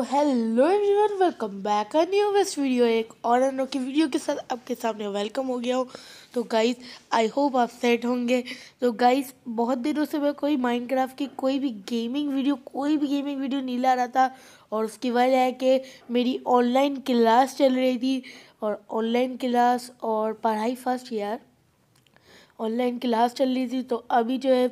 तो hello everyone welcome back a new west video एक और अनोखी वीडियो के साथ आपके सामने वेलकम हो गया हूँ तो गाइस आई होप आप सेट होंगे तो गाइस बहुत दिनों से मैं कोई माइनक्राफ्ट की कोई भी गेमिंग वीडियो कोई भी गेमिंग वीडियो नहीं ला रहा था और उसकी वजह है कि मेरी ऑनलाइन क्लास चल रही थी और ऑनलाइन क्लास और पढ़ाई फर्स्ट ईयर ऑनलाइन क्लास चल रही थी तो अभी जो है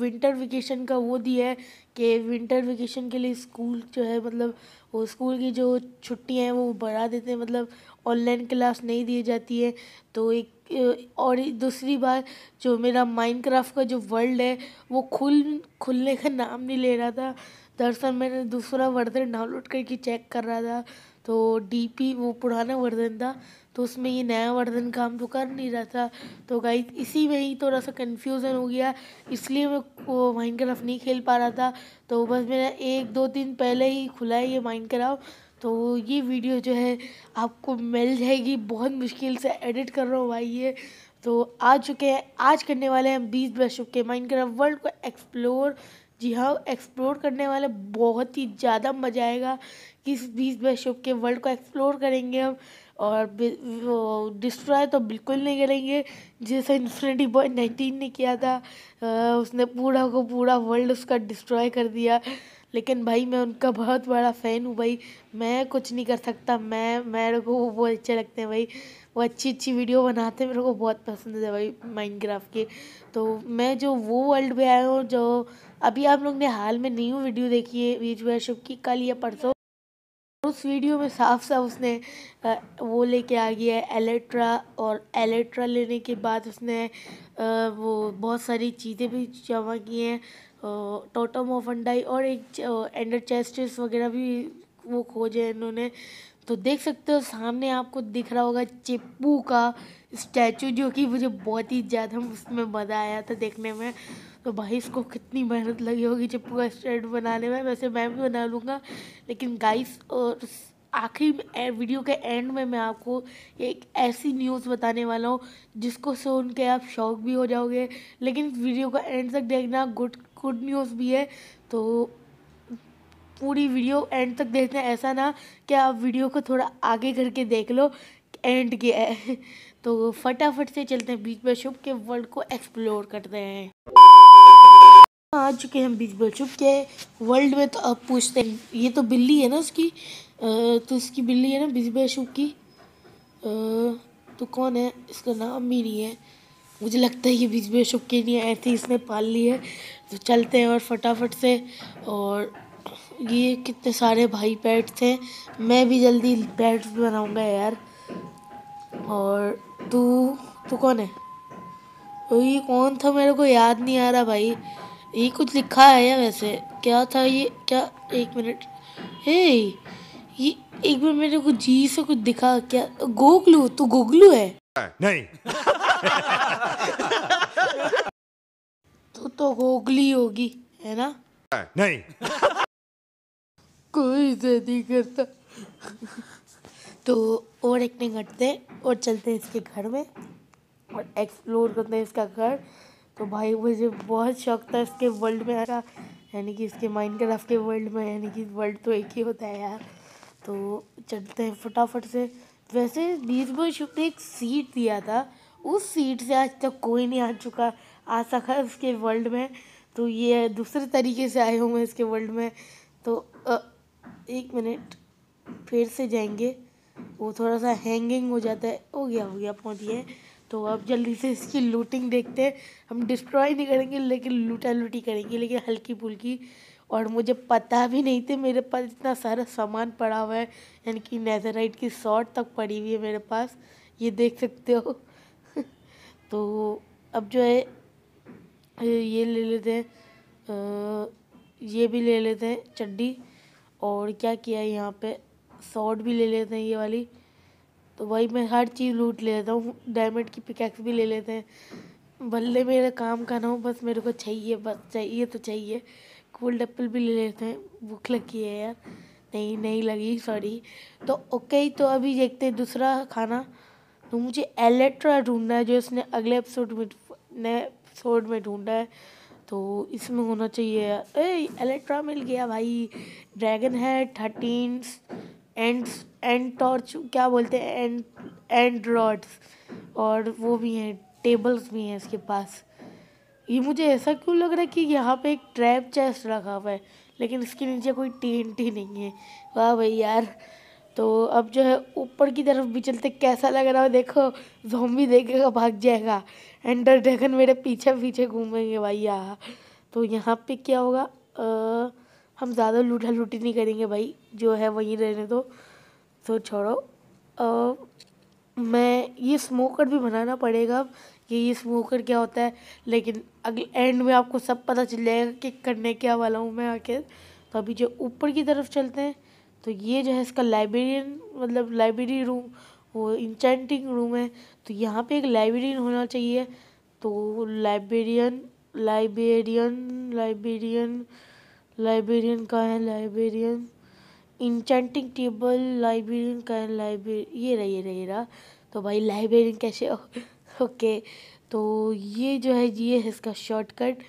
विंटर वेकेशन का वो दिया है कि विंटर वेकेशन के लिए स्कूल जो है मतलब वो स्कूल की जो छुट्टियां हैं वो बढ़ा देते हैं मतलब ऑनलाइन क्लास नहीं दी जाती है तो एक और दूसरी बात जो मेरा माइनक्राफ्ट का जो वर्ल्ड है वो खुल खुलने का नाम नहीं ले रहा था दरअसल मैंने दूसरा वर्धन डाउनलोड करके चेक कर रहा था तो डीपी वो पुराना वर्धन था तो उसमें ये नया वर्धन काम तो कर नहीं रहा था तो गाइज इसी में ही थोड़ा सा कन्फ्यूज़न हो गया इसलिए मैं वो माइनक्राफ्ट नहीं खेल पा रहा था तो बस मैंने एक दो दिन पहले ही खुला है ये माइनक्राफ्ट तो ये वीडियो जो है आपको मिल जाएगी बहुत मुश्किल से एडिट कर रहा हूँ भाई ये तो आ चुके हैं आज करने वाले हैं बीस बशों के माइनक्राफ्ट वर्ल्ड को एक्सप्लोर जी हाँ एक्सप्लोर करने वाले बहुत ही ज़्यादा मज़ा आएगा किस बीस बेस्ट के वर्ल्ड को एक्सप्लोर करेंगे हम और वो डिस्ट्रॉय तो बिल्कुल नहीं करेंगे जैसे इन्फिनिटी बॉय नाइनटीन ने किया था उसने पूरा को पूरा वर्ल्ड उसका डिस्ट्रॉय कर दिया लेकिन भाई मैं उनका बहुत बड़ा फ़ैन हूँ भाई मैं कुछ नहीं कर सकता मैं मेरे को वो बहुत अच्छे लगते हैं भाई वो अच्छी अच्छी वीडियो बनाते हैं मेरे को बहुत पसंद है भाई माइनक्राफ्ट के तो मैं जो वो वर्ल्ड में आया हूँ जो अभी आप लोग ने हाल में न्यू वीडियो देखी है वीज की कल या परसों उस वीडियो में साफ साफ उसने वो लेके आ गया है एलेट्रा और एलेट्रा लेने के बाद उसने वो बहुत सारी चीज़ें भी जमा की हैं टोटम ऑफ अंडाई और एक एंडर चेस्टिस वगैरह भी वो खोजे इन्होंने तो देख सकते हो सामने आपको दिख रहा होगा चिप्पू का स्टैचू जो कि मुझे बहुत ही ज़्यादा उसमें मज़ा आया था देखने में तो भाई इसको कितनी मेहनत लगी होगी चिप्पू का स्टैंड बनाने में वैसे मैं भी बना लूँगा लेकिन गाइस और आखिरी वीडियो के एंड में मैं आपको एक ऐसी न्यूज़ बताने वाला हूँ जिसको सुन के आप शौक भी हो जाओगे लेकिन वीडियो का एंड तक देखना गुड गुड न्यूज़ भी है तो पूरी वीडियो एंड तक देखते हैं ऐसा ना कि आप वीडियो को थोड़ा आगे करके देख लो एंड क्या है तो फटाफट से चलते हैं बीच बशुप के वर्ल्ड को एक्सप्लोर करते हैं आ चुके हैं बीच बशुप के वर्ल्ड में तो अब पूछते हैं ये तो बिल्ली है ना उसकी तो इसकी बिल्ली है ना बीच बशुप की तो कौन है इसका नाम भी नहीं है मुझे लगता है ये बीच बशुप के लिए ऐसे इसने पाल ली है तो चलते हैं और फटाफट से और ये कितने सारे भाई बैट थे मैं भी जल्दी बैट बनाऊंगा यार और तू तू कौन है ये कौन था मेरे को याद नहीं आ रहा भाई ये कुछ लिखा है या वैसे क्या था ये क्या एक मिनट हे ये एक बार मेरे को जी से कुछ दिखा क्या गोगलू तू गोगलू है नहीं तू तो गोगली होगी है ना नहीं कोई से नहीं करता तो और एक्टिंग करते हैं और चलते हैं इसके घर में और एक्सप्लोर करते हैं इसका घर तो भाई मुझे बहुत शौक था इसके वर्ल्ड में आना यानी कि इसके माइनक्राफ्ट के वर्ल्ड में यानी कि वर्ल्ड तो एक ही होता है यार तो चलते हैं फटाफट से वैसे बीच में शुक्र ने एक सीट दिया था उस सीट से आज तक कोई नहीं आ चुका आ सका इसके वर्ल्ड में तो ये दूसरे तरीके से आए हूँ मैं इसके वर्ल्ड में तो आ, एक मिनट फिर से जाएंगे वो थोड़ा सा हैंगिंग हो जाता है हो गया हो गया पहुँच गया तो अब जल्दी से इसकी लूटिंग देखते हैं हम डिस्ट्रॉय नहीं करेंगे लेकिन लूटा लूटी करेंगे लेकिन हल्की पुल्की और मुझे पता भी नहीं थे मेरे पास इतना सारा सामान पड़ा हुआ है यानी कि नेजराइट की शॉर्ट तक पड़ी हुई है मेरे पास ये देख सकते हो तो अब जो है ये ले लेते हैं ये भी ले लेते हैं चड्डी और क्या किया है यहाँ पे शॉर्ट भी ले लेते हैं ये वाली तो वही मैं हर चीज़ लूट ले लेता हूँ डायमंड की पिकैक्स भी ले लेते हैं भले मेरा काम का ना हो बस मेरे को चाहिए बस चाहिए तो चाहिए कूल डप्पल भी ले लेते हैं भूख लगी है यार नहीं नहीं लगी सॉरी तो ओके तो अभी देखते हैं दूसरा खाना तो मुझे एलेक्ट्रा ढूंढना है जो इसने अगले एपिसोड में नए एपिसोड में ढूंढा है तो इसमें होना चाहिए ए एलेक्ट्रा मिल गया भाई ड्रैगन है थर्टीन एंड एंड टॉर्च क्या बोलते हैं एंड एंड रॉड्स और वो भी हैं टेबल्स भी हैं इसके पास ये मुझे ऐसा क्यों लग रहा है कि यहाँ पे एक ट्रैप चेस्ट रखा हुआ है लेकिन इसके नीचे कोई टी नहीं है वाह भाई यार तो अब जो है ऊपर की तरफ भी चलते कैसा लग रहा है देखो जोम्बी देखेगा भाग जाएगा एंडर ड्रैगन मेरे पीछे पीछे घूमेंगे भाई यहाँ तो यहाँ पे क्या होगा आ, हम ज़्यादा लूटा लूटी नहीं करेंगे भाई जो है वहीं रहने दो तो छोड़ो आ, मैं ये स्मोकर भी बनाना पड़ेगा कि ये स्मोकर क्या होता है लेकिन अगले एंड में आपको सब पता चल जाएगा कि करने क्या वाला हूँ मैं आखिर तो अभी जो ऊपर की तरफ चलते हैं तो ये जो है इसका लाइब्रेरियन मतलब लाइब्रेरी रूम वो इंचेंटिंग रूम है तो यहाँ पे एक लाइब्रेरियन होना चाहिए तो लाइब्रेरियन लाइब्रेरियन लाइब्रेरियन लाइब्रेरियन का है लाइब्रेरियन इंचेंटिंग टेबल लाइब्रेरियन का है लाइब्रेरी ये रही रही रहा तो भाई लाइब्रेरियन कैसे ओके तो ये जो है ये है इसका शॉर्टकट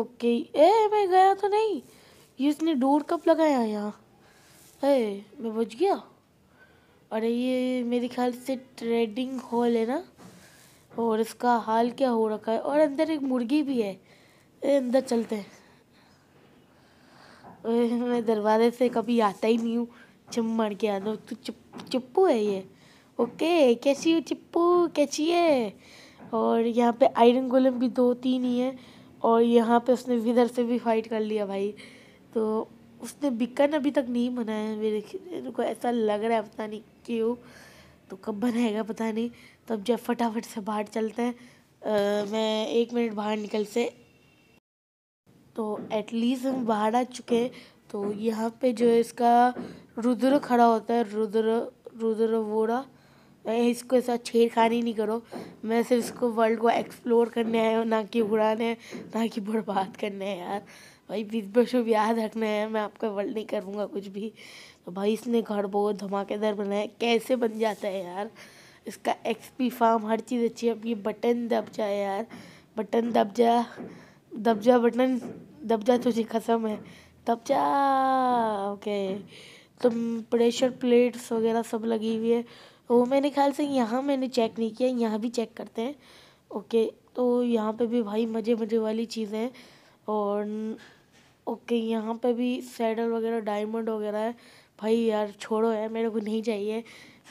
ओके ए मैं गया तो नहीं ये इसने डोर कब लगाया यहाँ है मैं बच गया अरे ये मेरे ख्याल से ट्रेडिंग हॉल है ना और इसका हाल क्या हो रखा है और अंदर एक मुर्गी भी है ए, अंदर चलते हैं मैं दरवाजे से कभी आता ही नहीं हूँ जब मर के आता तू तो चिप चिप्पू है ये ओके कैसी हो चिप्पू कैसी है और यहाँ पे आयरन गोलम भी दो तीन ही है और यहाँ पे उसने इधर से भी फाइट कर लिया भाई तो उसने बिकन अभी तक नहीं बनाया है मेरे को ऐसा लग रहा है पता नहीं क्यों तो कब बनाएगा पता नहीं तो अब जब फटाफट से बाहर चलते हैं आ, मैं एक मिनट बाहर निकल से तो एटलीस्ट हम बाहर आ चुके तो यहाँ पे जो है इसका रुद्र खड़ा होता है रुद्र रुद्र वोड़ा इसको ऐसा छेड़खानी नहीं करो मैं सिर्फ इसको वर्ल्ड को एक्सप्लोर करने आया हूँ ना कि उड़ाने ना कि बर्बाद करने यार भाई बीस बसों याद रखना है मैं आपका वर्ल्ड नहीं करूँगा कुछ भी तो भाई इसने घर बहुत धमाकेदार बनाया कैसे बन जाता है यार इसका एक्सपी फार्म हर चीज़ अच्छी है अब ये बटन दब जाए यार बटन दब जा दब जा बटन दब जा तुझे कसम है दब जा ओके तो प्रेशर प्लेट्स वगैरह सब लगी हुई है वो मेरे ख्याल से यहाँ मैंने चेक नहीं किया यहाँ भी चेक करते हैं ओके तो यहाँ पे भी भाई मज़े मज़े वाली चीज़ें और ओके यहाँ पे भी सैडल वगैरह डायमंड वगैरह है भाई यार छोड़ो यार मेरे को नहीं चाहिए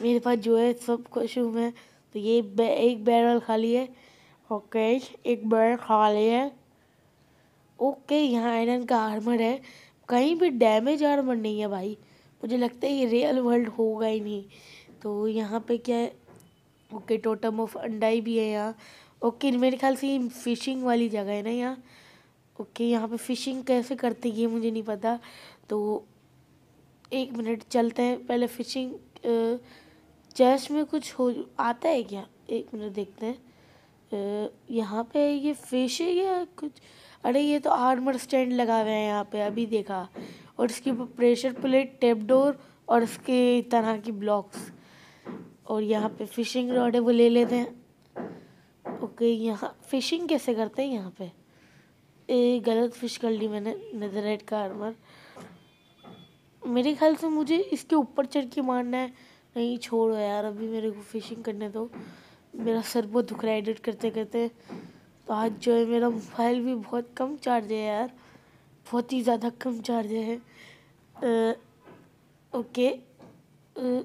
मेरे पास जो है सब कुछ है तो ये बे, एक बैरल खाली है ओके एक बैरल खाली है ओके यहाँ आयरन का आर्मर है कहीं भी डैमेज आर्मर नहीं है भाई मुझे लगता है ये रियल वर्ल्ड होगा ही नहीं तो यहाँ पे क्या है ओके टोटम ऑफ अंडाई भी है यहाँ ओके मेरे ख्याल से फिशिंग वाली जगह है ना यहाँ ओके यहाँ पे फ़िशिंग कैसे करते ये मुझे नहीं पता तो एक मिनट चलते हैं पहले फ़िशिंग चेस में कुछ हो आता है क्या एक मिनट देखते हैं यहाँ पे ये फिश है या कुछ अरे ये तो आर्मर स्टैंड लगा हुए हैं यहाँ पे अभी देखा और इसकी प्रेशर प्लेट टेप डोर और इसके तरह की ब्लॉक्स और यहाँ पे फिशिंग रॉड है वो ले लेते हैं ओके यहाँ फिशिंग कैसे करते हैं यहाँ पे ए, गलत फिश कर ली मैंने नेदरराइट का आर्मर मेरे ख्याल से मुझे इसके ऊपर चढ़ के मारना है नहीं छोड़ो यार अभी मेरे को फिशिंग करने दो मेरा सर बहुत दुख रहा है एडिट करते करते तो आज जो है मेरा मोबाइल भी बहुत कम चार्ज है यार बहुत ही ज़्यादा कम चार्ज है आ, ओके आ,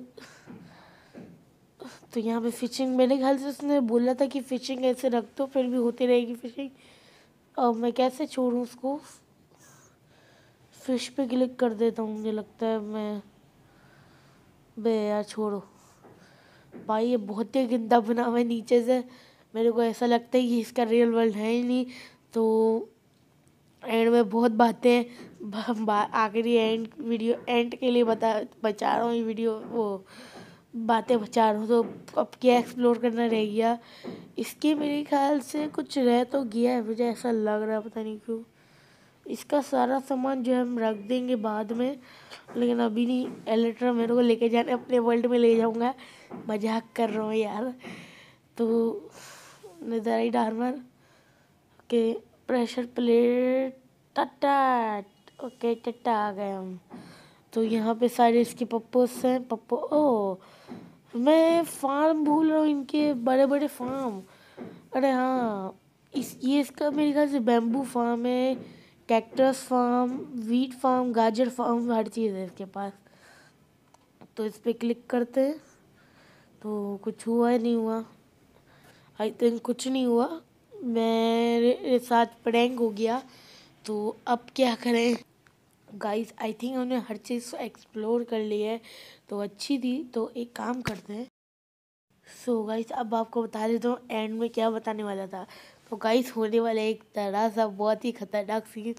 तो यहाँ पे फिशिंग मेरे ख्याल से उसने बोला था कि फ़िशिंग ऐसे रख दो फिर भी होती रहेगी फ़िशिंग अब मैं कैसे छोड़ूँ उसको फिश पे क्लिक कर देता हूँ मुझे लगता है मैं बे यार छोड़ो भाई ये बहुत ही गिंदा बना हुआ है नीचे से मेरे को ऐसा लगता है कि इसका रियल वर्ल्ड है ही नहीं तो एंड में बहुत बातें आखिरी एंड वीडियो एंड के लिए बता बचा रहा हूँ ये वीडियो वो बातें बचा रहा हूँ तो अब क्या एक्सप्लोर करना रह गया इसके मेरे ख्याल से कुछ रह तो गया है मुझे ऐसा लग रहा है पता नहीं क्यों इसका सारा सामान जो है हम रख देंगे बाद में लेकिन अभी नहीं एलेक्ट्रा मेरे को लेके जाने अपने वर्ल्ड में ले जाऊँगा मजाक कर रहा हूँ यार तो नजारा डार्मर के प्रेशर प्लेट टटा ओके टट्टा आ गए हम तो यहाँ पे सारे इसके पप्पोस हैं पप्पो ओ मैं फार्म भूल रहा हूँ इनके बड़े बड़े फार्म अरे हाँ इस ये इसका मेरे ख्याल से बेम्बू फार्म है कैक्टस फार्म वीट फार्म गाजर फार्म हर चीज़ है इसके पास तो इस पर क्लिक करते हैं तो कुछ हुआ है नहीं हुआ आई थिंक कुछ नहीं हुआ मेरे साथ प्रैंक हो गया तो अब क्या करें गाइस आई थिंक उन्होंने हर चीज़ एक्सप्लोर कर ली है तो अच्छी थी तो एक काम करते हैं सो so गाइस अब आपको बता देता हूँ एंड में क्या बताने वाला था तो गाइस होने वाला एक तरह सा बहुत ही ख़तरनाक सीन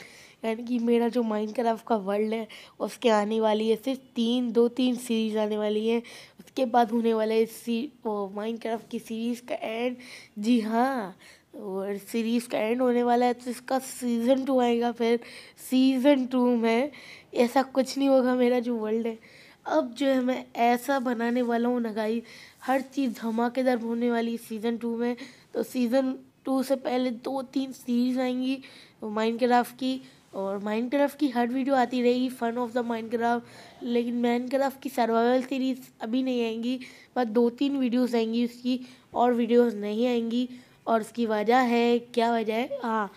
यानी कि मेरा जो माइनक्राफ्ट का वर्ल्ड है उसके आने वाली है सिर्फ तीन दो तीन सीरीज़ आने वाली है उसके बाद होने वाला है सी माइनक्राफ्ट की सीरीज़ का एंड जी हाँ और सीरीज़ का एंड होने वाला है तो इसका सीज़न टू आएगा फिर सीज़न टू में ऐसा कुछ नहीं होगा मेरा जो वर्ल्ड है अब जो है मैं ऐसा बनाने वाला हूँ नगाई हर चीज़ धमाकेदार होने वाली सीज़न टू में तो सीज़न टू से पहले दो तीन सीरीज़ आएंगी माइंड क्राफ्ट की और माइंड क्राफ्ट की हर वीडियो आती रहेगी fun of the Minecraft लेकिन माइंड क्राफ्ट की सर्वाइवल सीरीज़ अभी नहीं आएंगी बस दो तीन वीडियोस आएंगी उसकी और वीडियोस नहीं आएंगी और उसकी वजह है क्या वजह है हाँ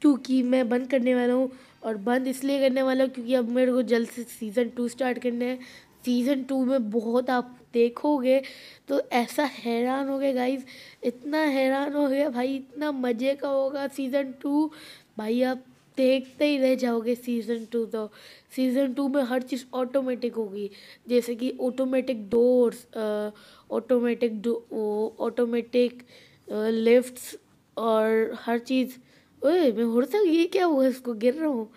क्योंकि मैं बंद करने वाला हूँ और बंद इसलिए करने वाला हूँ क्योंकि अब मेरे को जल्द से सीज़न टू स्टार्ट करना है सीज़न टू में बहुत आप देखोगे तो ऐसा हैरान हो गया गाइज इतना हैरान हो गया भाई इतना मज़े का होगा सीज़न टू भाई आप देखते ही रह जाओगे सीज़न टू तो सीज़न टू में हर चीज़ ऑटोमेटिक होगी जैसे कि automatic doors automatic automatic lift और हर चीज़ ओए मैं हो रहा ये क्या हुआ इसको गिर रहा हूँ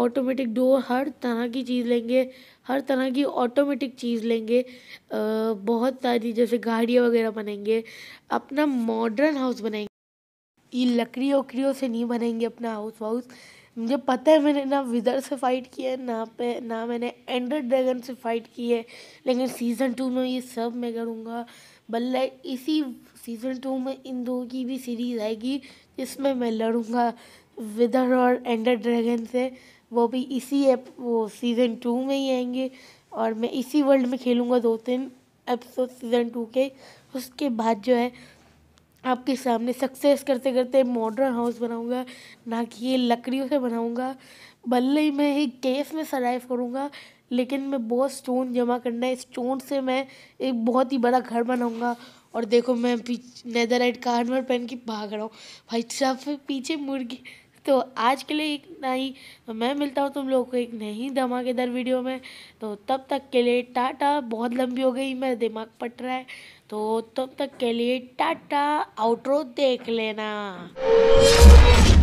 ऑटोमेटिक डोर हर तरह की चीज़ लेंगे हर तरह की ऑटोमेटिक चीज़ लेंगे आ, बहुत सारी जैसे गाड़ियाँ वगैरह बनेंगे अपना मॉडर्न हाउस बनाएंगे ये लकड़ी वकड़ियों से नहीं बनेंगे अपना हाउस वाउस मुझे पता है मैंने ना विदर से फाइट किया है ना पे ना मैंने एंडर ड्रैगन से फाइट की है लेकिन सीज़न टू में ये सब मैं करूँगा बल्ले इसी सीज़न टू में इन दो की भी सीरीज़ आएगी जिसमें मैं लड़ूँगा विदर और एंडर ड्रैगन से वो भी इसी एप वो सीज़न टू में ही आएंगे और मैं इसी वर्ल्ड में खेलूँगा दो तीन एपिसोड सीज़न टू के उसके बाद जो है आपके सामने सक्सेस करते करते मॉडर्न हाउस बनाऊंगा ना कि ये लकड़ियों से बनाऊंगा बल्ले ही मैं एक केस में सर्वाइव करूंगा लेकिन मैं बहुत स्टोन जमा करना है स्टोन से मैं एक बहुत ही बड़ा घर बनाऊँगा और देखो मैं पीछे नेदरलाइट का हनवर पहन के भाग रहा हूँ भाई सब पीछे मुर्गी तो आज के लिए इतना ही मैं मिलता हूँ तुम लोगों को एक नई धमाकेदार वीडियो में तो तब तक के लिए टाटा बहुत लंबी हो गई मेरा दिमाग पट रहा है तो तब तक के लिए टाटा आउटरो देख लेना